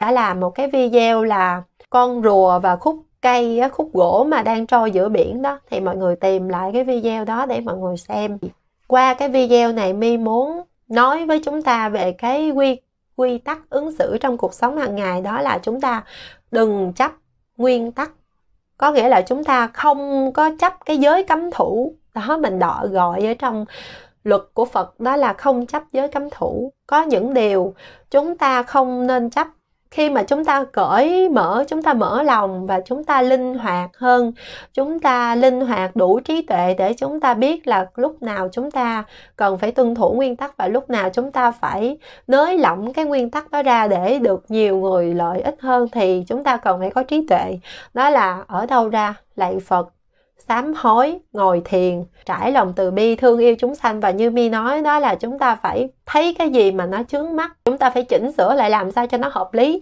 đã làm một cái video là con rùa và khúc cây khúc gỗ mà đang trôi giữa biển đó thì mọi người tìm lại cái video đó để mọi người xem qua cái video này mi muốn nói với chúng ta về cái quy quy tắc ứng xử trong cuộc sống hàng ngày đó là chúng ta đừng chấp nguyên tắc có nghĩa là chúng ta không có chấp cái giới cấm thủ đó mình đọ gọi ở trong luật của phật đó là không chấp giới cấm thủ có những điều chúng ta không nên chấp khi mà chúng ta cởi mở chúng ta mở lòng và chúng ta linh hoạt hơn chúng ta linh hoạt đủ trí tuệ để chúng ta biết là lúc nào chúng ta cần phải tuân thủ nguyên tắc và lúc nào chúng ta phải nới lỏng cái nguyên tắc đó ra để được nhiều người lợi ích hơn thì chúng ta cần phải có trí tuệ đó là ở đâu ra lạy phật sám hối ngồi thiền trải lòng từ bi thương yêu chúng sanh và như mi nói đó là chúng ta phải thấy cái gì mà nó chướng mắt chúng ta phải chỉnh sửa lại làm sao cho nó hợp lý